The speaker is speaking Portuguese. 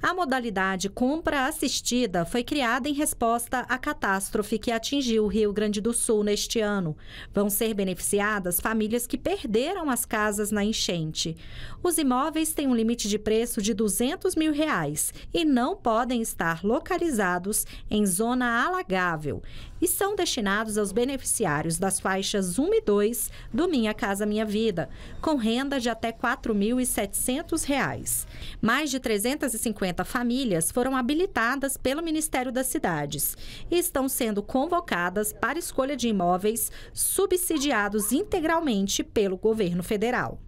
A modalidade compra assistida foi criada em resposta à catástrofe que atingiu o Rio Grande do Sul neste ano. Vão ser beneficiadas famílias que perderam as casas na enchente. Os imóveis têm um limite de preço de 200 mil reais e não podem estar localizados em zona alagável e são destinados aos beneficiários das faixas 1 e 2 do Minha Casa Minha Vida, com renda de até R$ 4.700. Mais de 350 50 famílias foram habilitadas pelo Ministério das Cidades e estão sendo convocadas para escolha de imóveis subsidiados integralmente pelo governo federal.